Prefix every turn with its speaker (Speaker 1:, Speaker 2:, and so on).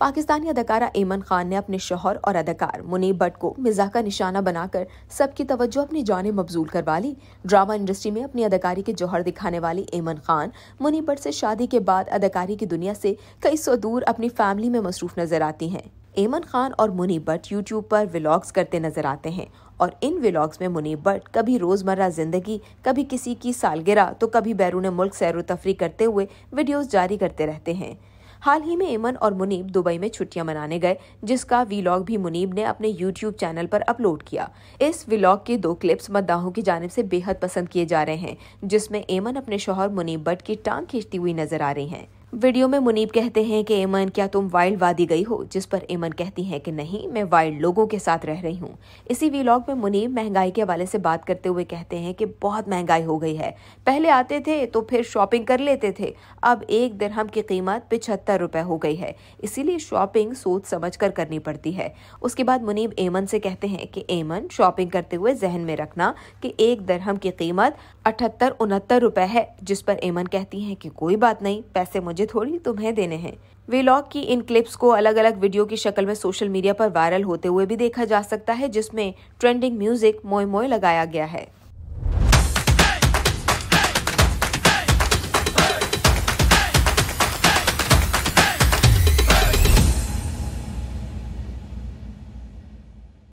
Speaker 1: पाकिस्तानी अदाकारा ऐमन खान ने अपने शोहर और अदाकार मुनीब भट्ट को मिजा का निशाना बनाकर सबकी तवज्जो अपनी जाने मबजूल करवा ली ड्रामा इंडस्ट्री में अपनी अदाकारी के जौहर दिखाने वाली ऐमन खान मुनीब भट्ट से शादी के बाद अदाकारी की दुनिया से कई सौ दूर अपनी फैमिली में मसरूफ नजर आती हैं ऐमन खान और मुनीब भट्ट यूट्यूब पर व्लॉग्स करते नजर आते हैं और इन व्लॉग्स में मुनीब भट्ट कभी रोज़मर्रा ज़िंदगी कभी किसी की सालगिरह तो कभी बैरून मुल्क सैर तफरी करते हुए वीडियोस जारी करते रहते हैं हाल ही में ऐमन और मुनीब दुबई में छुट्टियां मनाने गए जिसका वीलॉग भी मुनीब ने अपने यूट्यूब चैनल पर अपलोड किया इस वीलॉग के दो क्लिप्स मद्दाहों की जानब से बेहद पसंद किए जा रहे हैं जिसमें एमन अपने शोहर मुनीब भट्ट की टांग खींचती हुई नजर आ रही हैं वीडियो में मुनीब कहते हैं कि ऐमन क्या तुम वाइल्ड वादी गई हो जिस पर ऐमन कहती हैं कि नहीं मैं वाइल्ड लोगों के साथ रह रही हूँ इसी वीलॉग में मुनीब महंगाई के हवाले से बात करते हुए कहते हैं कि बहुत महंगाई हो गई है पहले आते थे तो फिर शॉपिंग कर लेते थे अब एक दिरहम की कीमत पिछहत्तर रुपये हो गई है इसीलिए शॉपिंग सोच समझ कर करनी पड़ती है उसके बाद मुनीब ऐमन से कहते हैं कि ऐमन शॉपिंग करते हुए जहन में रखना कि एक दरहम की कीमत अठहत्तर उनहत्तर रुपये है जिस पर ऐमन कहती हैं कि कोई बात नहीं पैसे मुझे मुझे थोड़ी तुम्हें देने हैं व्लॉग की इन क्लिप्स को अलग अलग वीडियो की शक्ल में सोशल मीडिया पर वायरल होते हुए भी देखा जा सकता है जिसमें ट्रेंडिंग म्यूजिक मोय मोय लगाया गया है